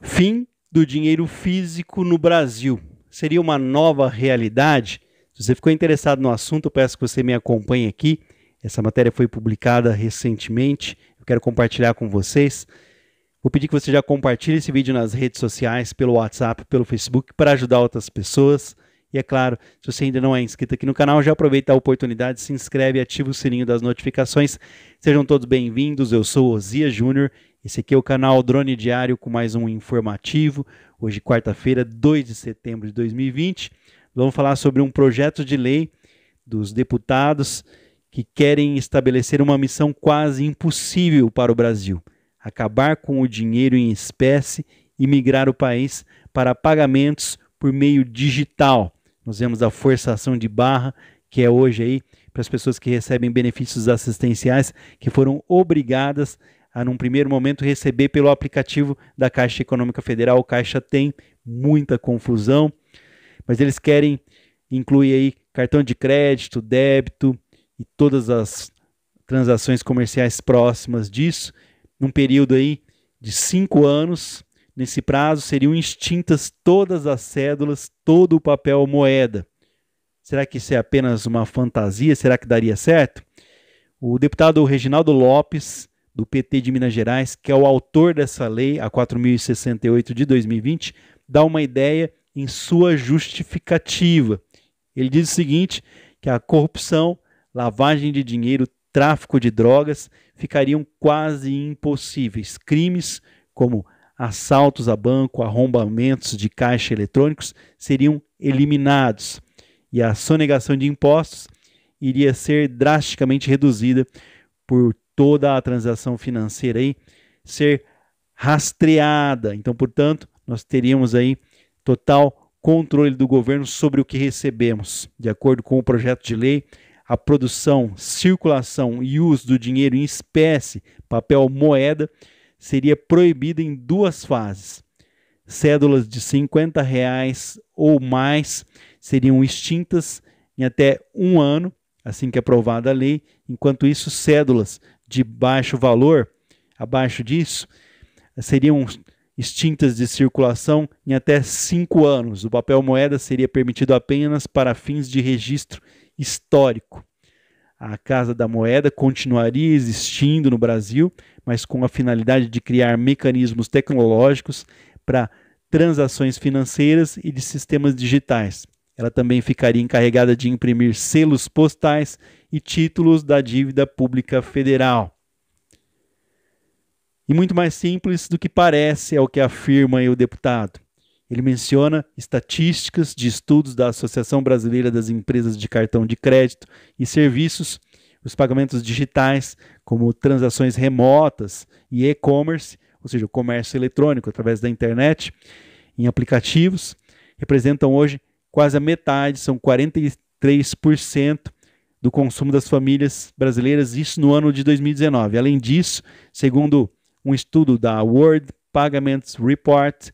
Fim do dinheiro físico no Brasil. Seria uma nova realidade? Se você ficou interessado no assunto, eu peço que você me acompanhe aqui. Essa matéria foi publicada recentemente. Eu quero compartilhar com vocês. Vou pedir que você já compartilhe esse vídeo nas redes sociais, pelo WhatsApp, pelo Facebook, para ajudar outras pessoas. E é claro, se você ainda não é inscrito aqui no canal, já aproveita a oportunidade, se inscreve e ativa o sininho das notificações. Sejam todos bem-vindos. Eu sou Ozia Júnior esse aqui é o canal Drone Diário com mais um informativo. Hoje, quarta-feira, 2 de setembro de 2020. Vamos falar sobre um projeto de lei dos deputados que querem estabelecer uma missão quase impossível para o Brasil: acabar com o dinheiro em espécie e migrar o país para pagamentos por meio digital. Nós vemos a forçação de barra que é hoje aí para as pessoas que recebem benefícios assistenciais que foram obrigadas a a num primeiro momento receber pelo aplicativo da Caixa Econômica Federal. O Caixa tem muita confusão, mas eles querem incluir aí cartão de crédito, débito e todas as transações comerciais próximas disso, num período aí de cinco anos. Nesse prazo seriam extintas todas as cédulas, todo o papel moeda. Será que isso é apenas uma fantasia? Será que daria certo? O deputado Reginaldo Lopes do PT de Minas Gerais, que é o autor dessa lei, a 4068 de 2020, dá uma ideia em sua justificativa. Ele diz o seguinte: que a corrupção, lavagem de dinheiro, tráfico de drogas ficariam quase impossíveis. Crimes como assaltos a banco, arrombamentos de caixa eletrônicos seriam eliminados e a sonegação de impostos iria ser drasticamente reduzida por toda a transação financeira aí ser rastreada. Então, portanto, nós teríamos aí total controle do governo sobre o que recebemos. De acordo com o projeto de lei, a produção, circulação e uso do dinheiro em espécie, papel moeda, seria proibida em duas fases. Cédulas de 50 reais ou mais seriam extintas em até um ano, assim que é aprovada a lei, enquanto isso, cédulas de baixo valor, abaixo disso, seriam extintas de circulação em até cinco anos. O papel moeda seria permitido apenas para fins de registro histórico. A Casa da Moeda continuaria existindo no Brasil, mas com a finalidade de criar mecanismos tecnológicos para transações financeiras e de sistemas digitais. Ela também ficaria encarregada de imprimir selos postais e títulos da dívida pública federal. E muito mais simples do que parece é o que afirma o deputado. Ele menciona estatísticas de estudos da Associação Brasileira das Empresas de Cartão de Crédito e Serviços, os pagamentos digitais, como transações remotas e e-commerce, ou seja, o comércio eletrônico através da internet, em aplicativos, representam hoje quase a metade, são 43% do consumo das famílias brasileiras, isso no ano de 2019. Além disso, segundo um estudo da World Payments Report,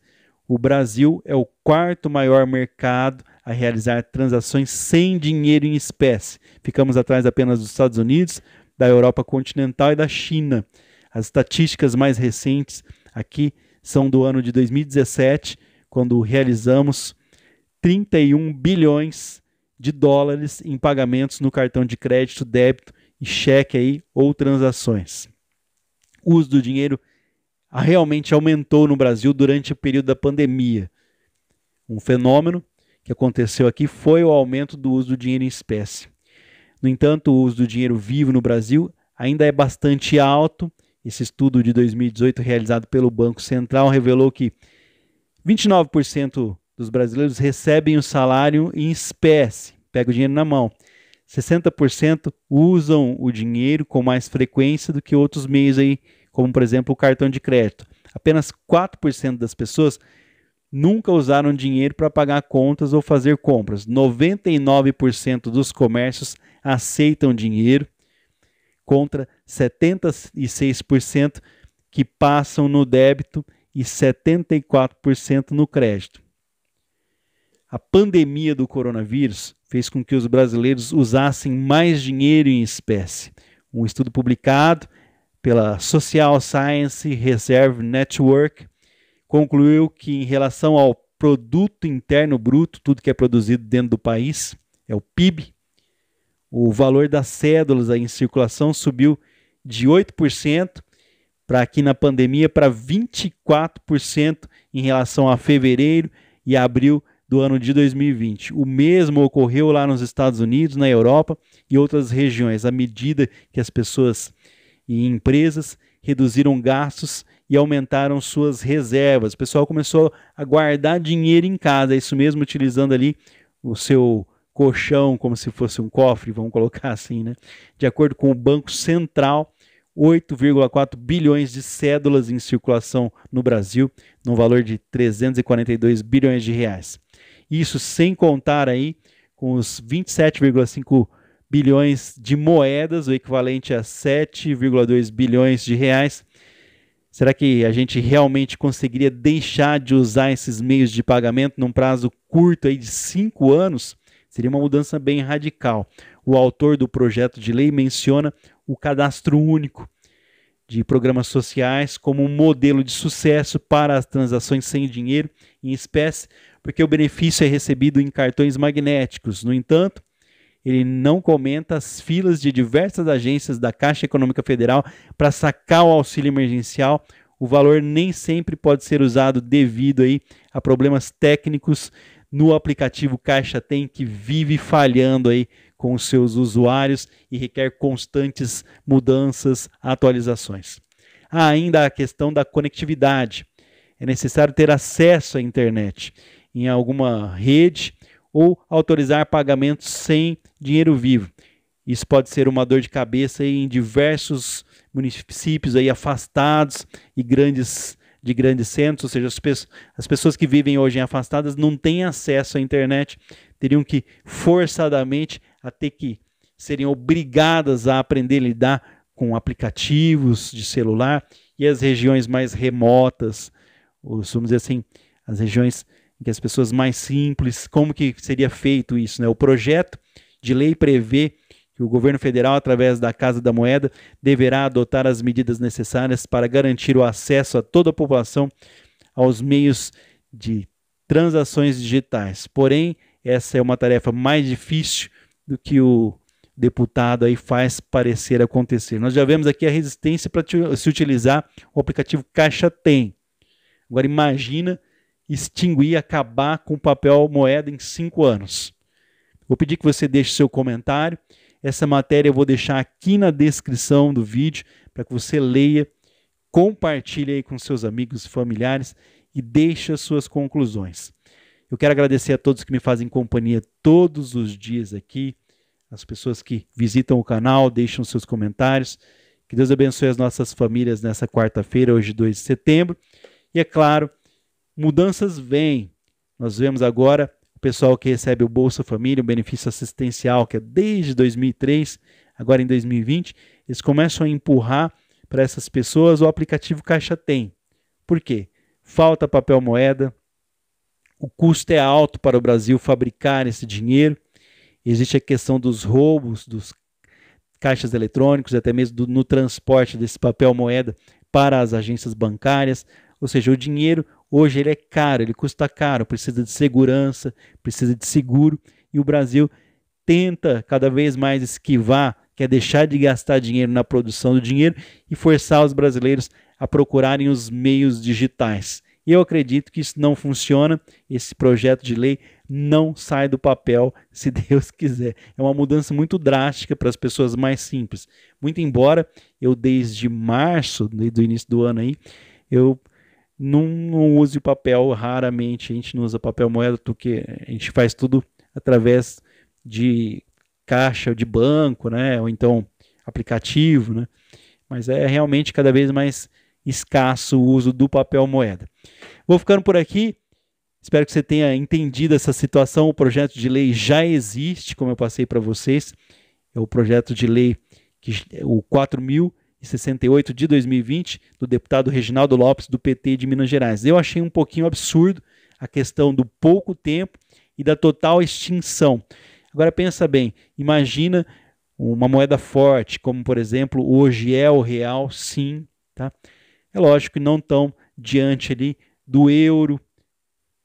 o Brasil é o quarto maior mercado a realizar transações sem dinheiro em espécie. Ficamos atrás apenas dos Estados Unidos, da Europa continental e da China. As estatísticas mais recentes aqui são do ano de 2017, quando realizamos 31 bilhões de dólares em pagamentos no cartão de crédito, débito e cheque aí, ou transações. O uso do dinheiro ah, realmente aumentou no Brasil durante o período da pandemia. Um fenômeno que aconteceu aqui foi o aumento do uso do dinheiro em espécie. No entanto, o uso do dinheiro vivo no Brasil ainda é bastante alto. Esse estudo de 2018 realizado pelo Banco Central revelou que 29% dos brasileiros recebem o salário em espécie, pega o dinheiro na mão. 60% usam o dinheiro com mais frequência do que outros meios aí, como por exemplo o cartão de crédito. Apenas 4% das pessoas nunca usaram dinheiro para pagar contas ou fazer compras. 99% dos comércios aceitam dinheiro contra 76% que passam no débito e 74% no crédito. A pandemia do coronavírus fez com que os brasileiros usassem mais dinheiro em espécie. Um estudo publicado pela Social Science Reserve Network concluiu que, em relação ao produto interno bruto, tudo que é produzido dentro do país, é o PIB, o valor das cédulas em circulação subiu de 8% para aqui na pandemia para 24% em relação a fevereiro e abril do ano de 2020. O mesmo ocorreu lá nos Estados Unidos, na Europa e outras regiões, à medida que as pessoas e empresas reduziram gastos e aumentaram suas reservas. O pessoal começou a guardar dinheiro em casa, isso mesmo, utilizando ali o seu colchão como se fosse um cofre, vamos colocar assim, né? De acordo com o Banco Central, 8,4 bilhões de cédulas em circulação no Brasil, no valor de 342 bilhões de reais. Isso sem contar aí com os 27,5 bilhões de moedas, o equivalente a 7,2 bilhões de reais. Será que a gente realmente conseguiria deixar de usar esses meios de pagamento num prazo curto aí de cinco anos? Seria uma mudança bem radical. O autor do projeto de lei menciona o cadastro único de programas sociais como um modelo de sucesso para as transações sem dinheiro em espécie, porque o benefício é recebido em cartões magnéticos. No entanto, ele não comenta as filas de diversas agências da Caixa Econômica Federal para sacar o auxílio emergencial. O valor nem sempre pode ser usado devido aí a problemas técnicos no aplicativo Caixa Tem que vive falhando aí com os seus usuários e requer constantes mudanças, atualizações. Há ainda a questão da conectividade. É necessário ter acesso à internet em alguma rede ou autorizar pagamentos sem dinheiro vivo. Isso pode ser uma dor de cabeça em diversos municípios aí afastados e grandes de grandes centros, ou seja, as, pe as pessoas que vivem hoje em afastadas não têm acesso à internet, teriam que forçadamente a ter que seriam obrigadas a aprender a lidar com aplicativos de celular e as regiões mais remotas, ou vamos dizer assim, as regiões que as pessoas mais simples, como que seria feito isso, né? O projeto de lei prevê que o governo federal, através da Casa da Moeda, deverá adotar as medidas necessárias para garantir o acesso a toda a população aos meios de transações digitais. Porém, essa é uma tarefa mais difícil do que o deputado aí faz parecer acontecer. Nós já vemos aqui a resistência para se utilizar o aplicativo Caixa Tem. Agora imagina extinguir, acabar com o papel moeda em cinco anos. Vou pedir que você deixe seu comentário. Essa matéria eu vou deixar aqui na descrição do vídeo para que você leia, compartilhe aí com seus amigos e familiares e deixe as suas conclusões. Eu quero agradecer a todos que me fazem companhia todos os dias aqui, as pessoas que visitam o canal, deixam seus comentários. Que Deus abençoe as nossas famílias nessa quarta-feira, hoje 2 de setembro. E é claro, Mudanças vêm. Nós vemos agora o pessoal que recebe o Bolsa Família, o benefício assistencial, que é desde 2003, agora em 2020, eles começam a empurrar para essas pessoas o aplicativo Caixa Tem. Por quê? Falta papel moeda, o custo é alto para o Brasil fabricar esse dinheiro, existe a questão dos roubos, dos caixas eletrônicos, até mesmo do, no transporte desse papel moeda para as agências bancárias, ou seja, o dinheiro, Hoje ele é caro, ele custa caro, precisa de segurança, precisa de seguro, e o Brasil tenta cada vez mais esquivar, quer deixar de gastar dinheiro na produção do dinheiro e forçar os brasileiros a procurarem os meios digitais. Eu acredito que isso não funciona, esse projeto de lei não sai do papel, se Deus quiser. É uma mudança muito drástica para as pessoas mais simples. Muito embora eu desde março, do início do ano aí, eu não, não use o papel, raramente a gente não usa papel moeda, porque a gente faz tudo através de caixa de banco, né? Ou então aplicativo, né? Mas é realmente cada vez mais escasso o uso do papel moeda. Vou ficando por aqui. Espero que você tenha entendido essa situação. O projeto de lei já existe, como eu passei para vocês. É o projeto de lei que, o 4000 68 de 2020 do deputado Reginaldo Lopes do PT de Minas Gerais. Eu achei um pouquinho absurdo a questão do pouco tempo e da total extinção. Agora pensa bem, imagina uma moeda forte, como por exemplo hoje é o real, sim, tá? É lógico que não tão diante ali do euro,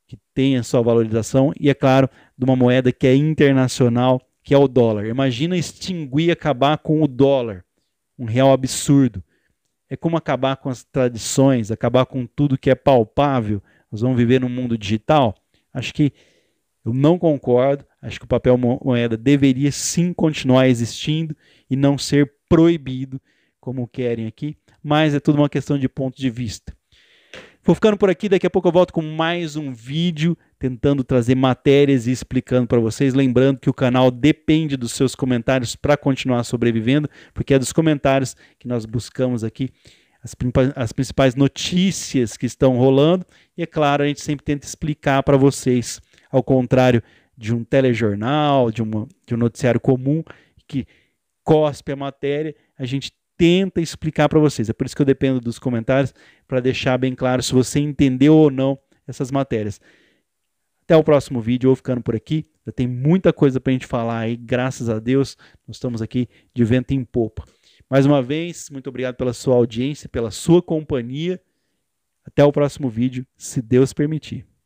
que tem a sua valorização, e é claro, de uma moeda que é internacional, que é o dólar. Imagina extinguir, acabar com o dólar um real absurdo. É como acabar com as tradições, acabar com tudo que é palpável. Nós vamos viver num mundo digital? Acho que eu não concordo. Acho que o papel moeda deveria sim continuar existindo e não ser proibido, como querem aqui. Mas é tudo uma questão de ponto de vista. Vou ficando por aqui. Daqui a pouco eu volto com mais um vídeo tentando trazer matérias e explicando para vocês. Lembrando que o canal depende dos seus comentários para continuar sobrevivendo, porque é dos comentários que nós buscamos aqui as, as principais notícias que estão rolando. E é claro, a gente sempre tenta explicar para vocês, ao contrário de um telejornal, de, uma, de um noticiário comum, que cospe a matéria, a gente tenta explicar para vocês. É por isso que eu dependo dos comentários para deixar bem claro se você entendeu ou não essas matérias. Até o próximo vídeo, eu vou ficando por aqui. Já tem muita coisa para a gente falar aí, graças a Deus, nós estamos aqui de vento em popa. Mais uma vez, muito obrigado pela sua audiência, pela sua companhia. Até o próximo vídeo, se Deus permitir.